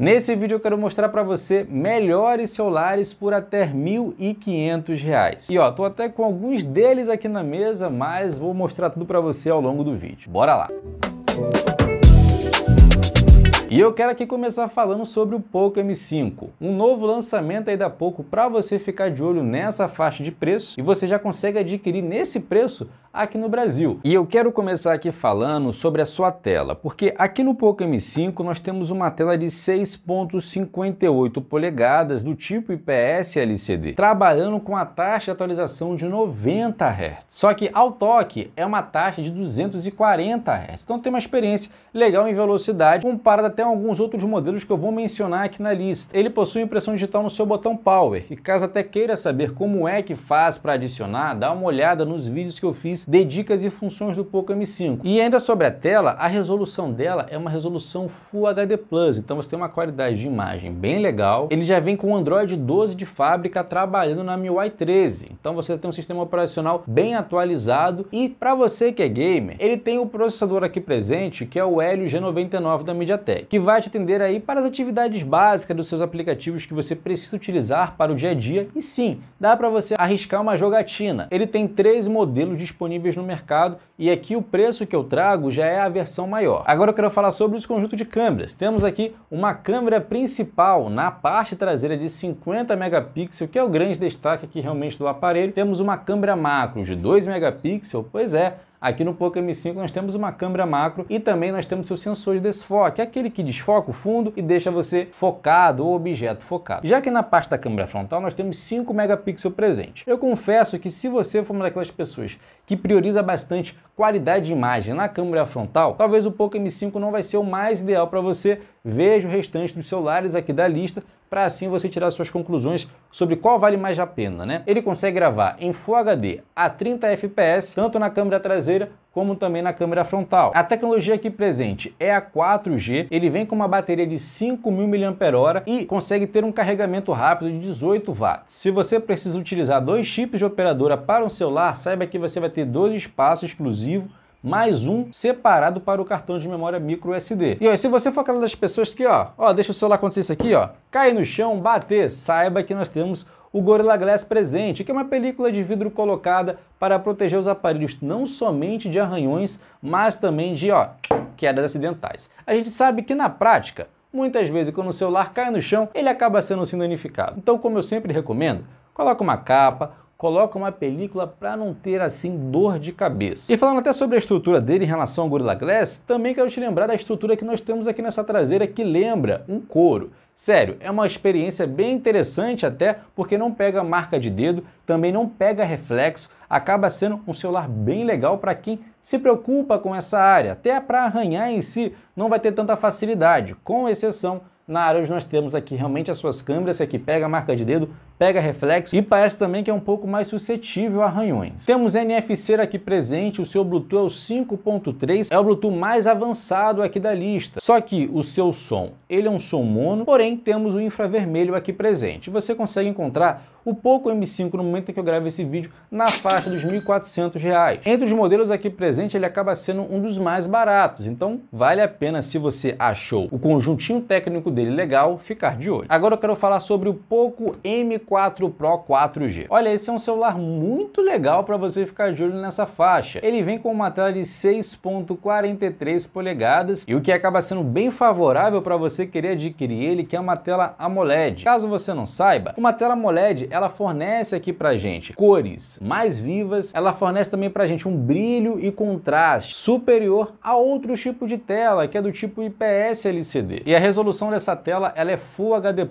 Nesse vídeo eu quero mostrar para você melhores celulares por até R$ 1.500. E ó, tô até com alguns deles aqui na mesa, mas vou mostrar tudo para você ao longo do vídeo. Bora lá! E eu quero aqui começar falando sobre o Poco M5, um novo lançamento aí da Poco para você ficar de olho nessa faixa de preço e você já consegue adquirir nesse preço aqui no Brasil. E eu quero começar aqui falando sobre a sua tela, porque aqui no Poco M5 nós temos uma tela de 6.58 polegadas do tipo IPS LCD, trabalhando com a taxa de atualização de 90 Hz. Só que ao toque é uma taxa de 240 Hz, então tem uma experiência legal em velocidade, comparada até a alguns outros modelos que eu vou mencionar aqui na lista. Ele possui impressão digital no seu botão Power, e caso até queira saber como é que faz para adicionar, dá uma olhada nos vídeos que eu fiz de dicas e funções do Poco M5. E ainda sobre a tela, a resolução dela é uma resolução Full HD Plus, então você tem uma qualidade de imagem bem legal. Ele já vem com o Android 12 de fábrica trabalhando na MIUI 13, então você tem um sistema operacional bem atualizado e para você que é gamer, ele tem o um processador aqui presente que é o Helio G99 da MediaTek, que vai te atender aí para as atividades básicas dos seus aplicativos que você precisa utilizar para o dia a dia e sim, dá para você arriscar uma jogatina. Ele tem três modelos disponíveis disponíveis no mercado e aqui o preço que eu trago já é a versão maior. Agora eu quero falar sobre os conjuntos de câmeras. Temos aqui uma câmera principal na parte traseira de 50 megapixels, que é o grande destaque aqui realmente do aparelho. Temos uma câmera macro de 2 megapixels, pois é, Aqui no Poco M5 nós temos uma câmera macro e também nós temos seus sensores de desfoque, aquele que desfoca o fundo e deixa você focado ou objeto focado. Já que na parte da câmera frontal nós temos 5 megapixels presentes. Eu confesso que se você for uma daquelas pessoas que prioriza bastante qualidade de imagem na câmera frontal, talvez o Poco M5 não vai ser o mais ideal para você. Veja o restante dos celulares aqui da lista para assim você tirar suas conclusões sobre qual vale mais a pena, né? Ele consegue gravar em Full HD a 30 FPS, tanto na câmera traseira como também na câmera frontal. A tecnologia aqui presente é a 4G, ele vem com uma bateria de 5.000 mAh e consegue ter um carregamento rápido de 18 watts. Se você precisa utilizar dois chips de operadora para um celular, saiba que você vai ter dois espaços exclusivos mais um separado para o cartão de memória micro SD. E ó, se você for aquela das pessoas que, ó, ó, deixa o celular acontecer isso aqui, ó, cair no chão, bater, saiba que nós temos o Gorilla Glass presente, que é uma película de vidro colocada para proteger os aparelhos não somente de arranhões, mas também de ó, quedas acidentais. A gente sabe que na prática, muitas vezes quando o celular cai no chão, ele acaba sendo sinonificado. Então, como eu sempre recomendo, coloca uma capa, coloca uma película para não ter assim dor de cabeça. E falando até sobre a estrutura dele em relação ao Gorilla Glass, também quero te lembrar da estrutura que nós temos aqui nessa traseira que lembra um couro. Sério, é uma experiência bem interessante até porque não pega marca de dedo, também não pega reflexo, acaba sendo um celular bem legal para quem se preocupa com essa área. Até para arranhar em si não vai ter tanta facilidade, com exceção na área onde nós temos aqui realmente as suas câmeras, que é aqui pega a marca de dedo pega reflexo e parece também que é um pouco mais suscetível a arranhões. Temos NFC aqui presente, o seu Bluetooth é o 5.3, é o Bluetooth mais avançado aqui da lista. Só que o seu som, ele é um som mono, porém temos o infravermelho aqui presente. Você consegue encontrar o Poco M5 no momento em que eu gravo esse vídeo na faixa dos R$ 1.400. Entre os modelos aqui presente, ele acaba sendo um dos mais baratos, então vale a pena se você achou o conjuntinho técnico dele legal, ficar de olho. Agora eu quero falar sobre o Poco M4 4 Pro 4G. Olha, esse é um celular muito legal para você ficar de olho nessa faixa. Ele vem com uma tela de 6.43 polegadas e o que acaba sendo bem favorável para você querer adquirir ele, que é uma tela AMOLED. Caso você não saiba, uma tela AMOLED, ela fornece aqui pra gente cores mais vivas, ela fornece também pra gente um brilho e contraste superior a outro tipo de tela, que é do tipo IPS LCD. E a resolução dessa tela, ela é Full HD+,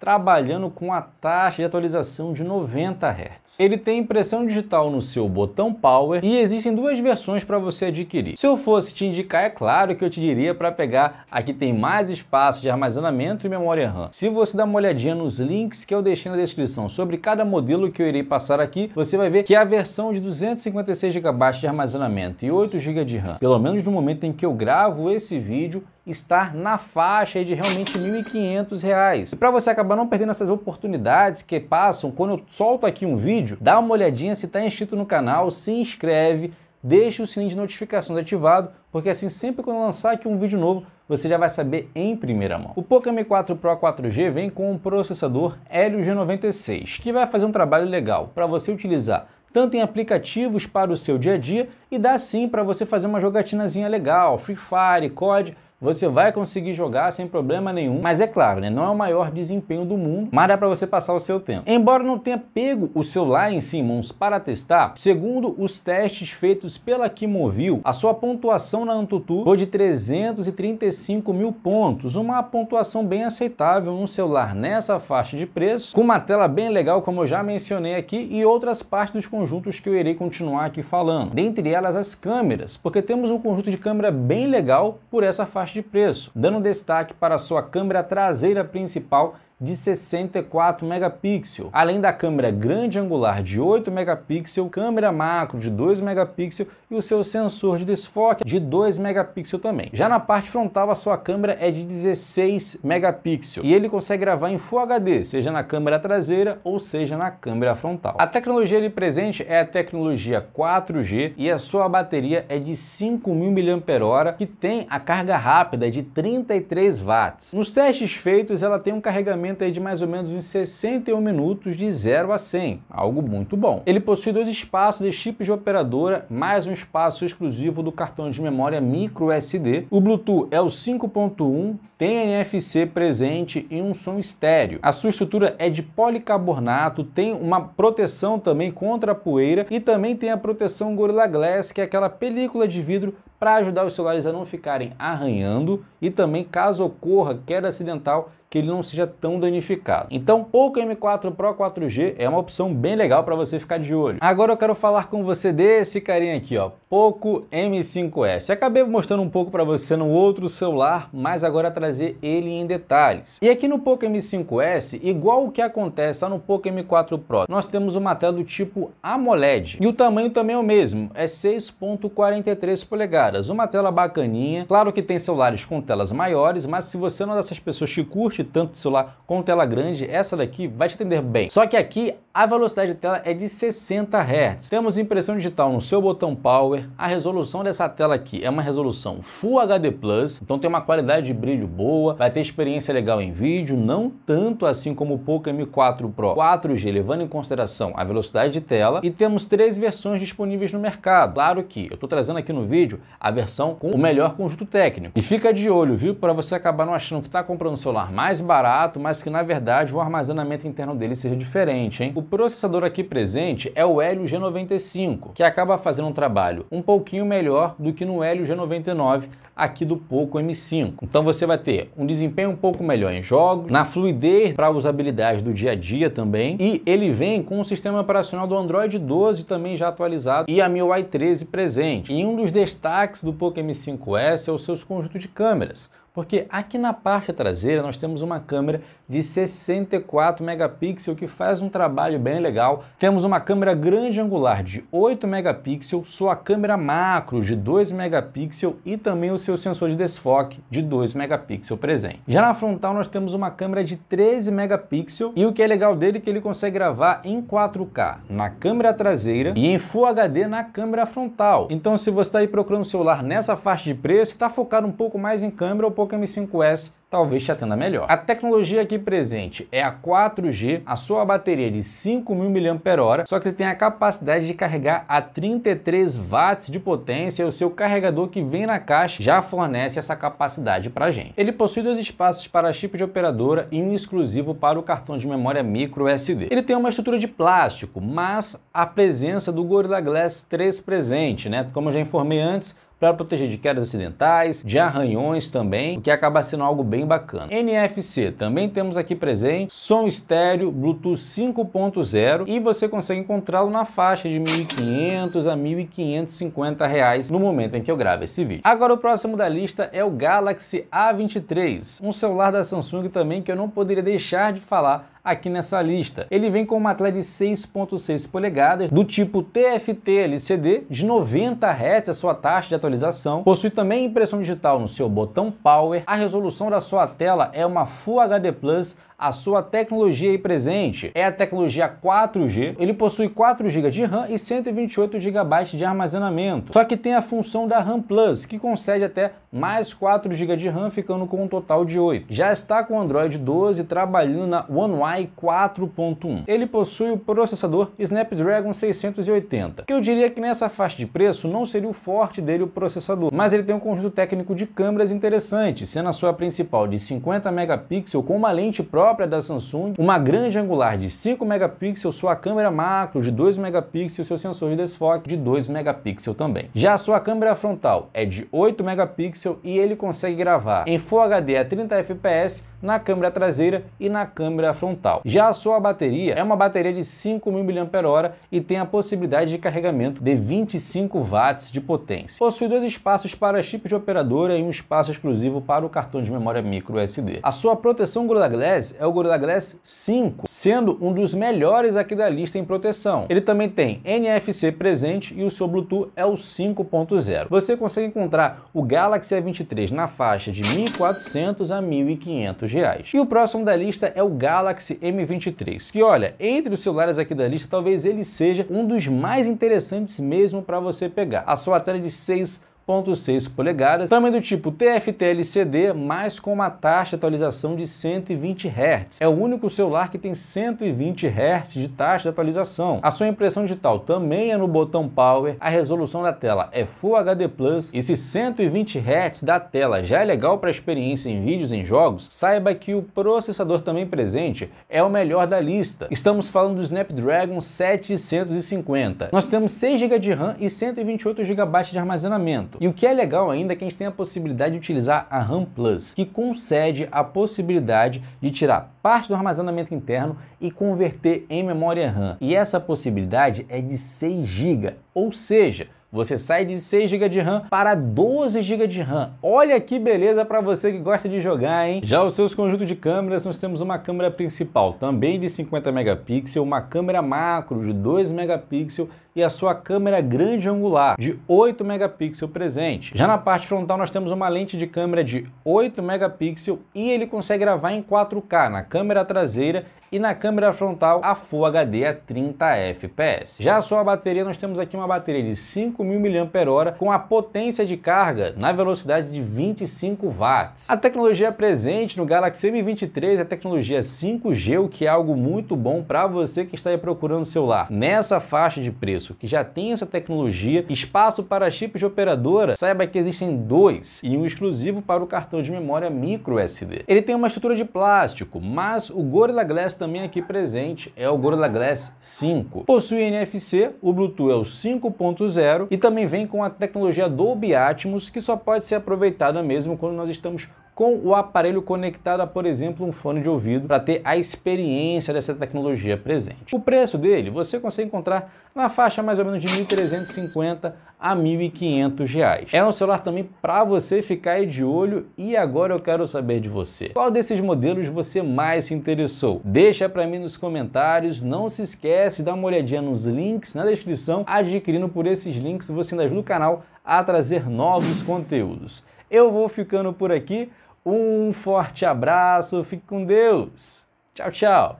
trabalhando com a taxa de atualização de 90 Hz. Ele tem impressão digital no seu botão power e existem duas versões para você adquirir. Se eu fosse te indicar, é claro que eu te diria para pegar a que tem mais espaço de armazenamento e memória RAM. Se você dá uma olhadinha nos links que eu deixei na descrição sobre cada modelo que eu irei passar aqui, você vai ver que a versão de 256 GB de armazenamento e 8 GB de RAM, pelo menos no momento em que eu gravo esse vídeo, estar na faixa de realmente R$ 1.500. E para você acabar não perdendo essas oportunidades que passam quando eu solto aqui um vídeo, dá uma olhadinha se está inscrito no canal, se inscreve, deixa o sininho de notificações ativado, porque assim sempre quando lançar aqui um vídeo novo, você já vai saber em primeira mão. O Poco M4 Pro 4G vem com um processador Helio G96, que vai fazer um trabalho legal para você utilizar tanto em aplicativos para o seu dia a dia e dá sim para você fazer uma jogatinazinha legal, Free Fire, COD, você vai conseguir jogar sem problema nenhum. Mas é claro, né, não é o maior desempenho do mundo, mas dá para você passar o seu tempo. Embora não tenha pego o celular em Simmons para testar, segundo os testes feitos pela Kimovil, a sua pontuação na Antutu foi de 335 mil pontos, uma pontuação bem aceitável num celular nessa faixa de preço, com uma tela bem legal como eu já mencionei aqui e outras partes dos conjuntos que eu irei continuar aqui falando. Dentre elas as câmeras, porque temos um conjunto de câmera bem legal por essa faixa de preço, dando destaque para sua câmera traseira principal de 64 megapixels, além da câmera grande angular de 8 megapixels, câmera macro de 2 megapixels e o seu sensor de desfoque de 2 megapixels também. Já na parte frontal a sua câmera é de 16 megapixels e ele consegue gravar em Full HD, seja na câmera traseira ou seja na câmera frontal. A tecnologia ali presente é a tecnologia 4G e a sua bateria é de 5.000 mAh que tem a carga rápida de 33 watts. Nos testes feitos ela tem um carregamento aí de mais ou menos uns 61 minutos de 0 a 100, algo muito bom. Ele possui dois espaços de chips de operadora, mais um espaço exclusivo do cartão de memória micro SD. O Bluetooth é o 5.1, tem NFC presente e um som estéreo. A sua estrutura é de policarbonato, tem uma proteção também contra a poeira e também tem a proteção Gorilla Glass, que é aquela película de vidro para ajudar os celulares a não ficarem arranhando e também caso ocorra queda acidental, que ele não seja tão danificado. Então, Poco M4 Pro 4G é uma opção bem legal para você ficar de olho. Agora eu quero falar com você desse carinha aqui, ó, Poco M5S. Acabei mostrando um pouco para você no outro celular, mas agora trazer ele em detalhes. E aqui no Poco M5S, igual o que acontece lá no Poco M4 Pro, nós temos uma tela do tipo AMOLED. E o tamanho também é o mesmo, é 6.43 polegadas. Uma tela bacaninha. Claro que tem celulares com telas maiores, mas se você não é dessas pessoas que curte tanto celular com tela grande, essa daqui vai te atender bem. Só que aqui a velocidade de tela é de 60 Hz. Temos impressão digital no seu botão power. A resolução dessa tela aqui é uma resolução Full HD+, Plus então tem uma qualidade de brilho boa, vai ter experiência legal em vídeo, não tanto assim como o Poco M4 Pro 4G, levando em consideração a velocidade de tela. E temos três versões disponíveis no mercado. Claro que eu estou trazendo aqui no vídeo a versão com o melhor conjunto técnico. E fica de olho, viu? Para você acabar não achando que está comprando um celular mais mais barato, mas que na verdade o armazenamento interno dele seja diferente. Hein? O processador aqui presente é o Helio G95, que acaba fazendo um trabalho um pouquinho melhor do que no Helio G99 aqui do Poco M5. Então você vai ter um desempenho um pouco melhor em jogos, na fluidez para usabilidade do dia a dia também, e ele vem com o sistema operacional do Android 12 também já atualizado e a MIUI 13 presente. E um dos destaques do Poco M5S é o seu conjunto de câmeras. Porque aqui na parte traseira nós temos uma câmera de 64 megapixels, que faz um trabalho bem legal. Temos uma câmera grande angular de 8 megapixels, sua câmera macro de 2 megapixels e também o seu sensor de desfoque de 2 megapixels presente. Já na frontal nós temos uma câmera de 13 megapixels e o que é legal dele é que ele consegue gravar em 4K na câmera traseira e em Full HD na câmera frontal. Então se você está aí procurando um celular nessa faixa de preço, está focado um pouco mais em câmera, o Poco M5S talvez te atenda melhor. A tecnologia aqui presente é a 4G, a sua bateria é de 5.000 mAh, só que ele tem a capacidade de carregar a 33 watts de potência e o seu carregador que vem na caixa já fornece essa capacidade para gente. Ele possui dois espaços para chip de operadora e um exclusivo para o cartão de memória micro SD. Ele tem uma estrutura de plástico, mas a presença do Gorilla Glass 3 presente, né? Como eu já informei antes, para proteger de quedas acidentais, de arranhões também, o que acaba sendo algo bem bacana. NFC, também temos aqui presente, som estéreo, Bluetooth 5.0 e você consegue encontrá-lo na faixa de 1.500 a 1.550 reais no momento em que eu gravo esse vídeo. Agora o próximo da lista é o Galaxy A23, um celular da Samsung também que eu não poderia deixar de falar aqui nessa lista. Ele vem com uma tela de 6.6 polegadas do tipo TFT LCD de 90 Hz a sua taxa de atualização. Possui também impressão digital no seu botão power. A resolução da sua tela é uma Full HD Plus a sua tecnologia aí presente é a tecnologia 4G. Ele possui 4 GB de RAM e 128 GB de armazenamento. Só que tem a função da RAM Plus, que concede até mais 4 GB de RAM, ficando com um total de 8. Já está com o Android 12 trabalhando na One Wi 4.1. Ele possui o processador Snapdragon 680, que eu diria que nessa faixa de preço não seria o forte dele o processador, mas ele tem um conjunto técnico de câmeras interessante, sendo a sua principal de 50 megapixels com uma lente própria da Samsung, uma grande angular de 5 megapixels, sua câmera macro de 2 megapixels, seu sensor de desfoque de 2 megapixels também. Já a sua câmera frontal é de 8 megapixels e ele consegue gravar em Full HD a 30 fps na câmera traseira e na câmera frontal. Já a sua bateria é uma bateria de 5.000 mAh e tem a possibilidade de carregamento de 25 watts de potência. Possui dois espaços para chip de operadora e um espaço exclusivo para o cartão de memória micro SD. A sua proteção Gorilla Glass é o Gorilla Glass 5, sendo um dos melhores aqui da lista em proteção. Ele também tem NFC presente e o seu Bluetooth é o 5.0. Você consegue encontrar o Galaxy A23 na faixa de 1.400 a 1.500 reais. E o próximo da lista é o Galaxy M23, que olha, entre os celulares aqui da lista, talvez ele seja um dos mais interessantes mesmo para você pegar. A sua tela é de 6 7.6 polegadas, tamanho do tipo TFT LCD, mas com uma taxa de atualização de 120 Hz. É o único celular que tem 120 Hz de taxa de atualização. A sua impressão digital também é no botão Power, a resolução da tela é Full HD Plus, e se 120 Hz da tela já é legal para experiência em vídeos e em jogos, saiba que o processador também presente é o melhor da lista. Estamos falando do Snapdragon 750. Nós temos 6 GB de RAM e 128 GB de armazenamento. E o que é legal ainda é que a gente tem a possibilidade de utilizar a RAM Plus, que concede a possibilidade de tirar parte do armazenamento interno e converter em memória RAM. E essa possibilidade é de 6 GB, ou seja, você sai de 6 GB de RAM para 12 GB de RAM. Olha que beleza para você que gosta de jogar, hein? Já os seus conjuntos de câmeras, nós temos uma câmera principal, também de 50 megapixels, uma câmera macro de 2 megapixels e a sua câmera grande angular de 8 megapixels presente. Já na parte frontal nós temos uma lente de câmera de 8 megapixels e ele consegue gravar em 4K na câmera traseira e na câmera frontal a Full HD a 30 fps. Já a sua bateria nós temos aqui uma bateria de 5 5.000 mAh com a potência de carga na velocidade de 25 watts. A tecnologia é presente no Galaxy M23 é a tecnologia 5G, o que é algo muito bom para você que está aí procurando celular. Nessa faixa de preço que já tem essa tecnologia, espaço para chips de operadora, saiba que existem dois e um exclusivo para o cartão de memória micro SD. Ele tem uma estrutura de plástico, mas o Gorilla Glass também aqui presente é o Gorilla Glass 5. Possui NFC, o Bluetooth é o 5.0 e também vem com a tecnologia Dolby Atmos, que só pode ser aproveitada mesmo quando nós estamos com o aparelho conectado a, por exemplo, um fone de ouvido para ter a experiência dessa tecnologia presente. O preço dele você consegue encontrar na faixa mais ou menos de 1.350 a R$ 1.500. É um celular também para você ficar aí de olho e agora eu quero saber de você. Qual desses modelos você mais se interessou? Deixa para mim nos comentários, não se esquece, dar uma olhadinha nos links na descrição, adquirindo por esses links você ainda ajuda o canal a trazer novos conteúdos. Eu vou ficando por aqui, um forte abraço, fique com Deus! Tchau, tchau!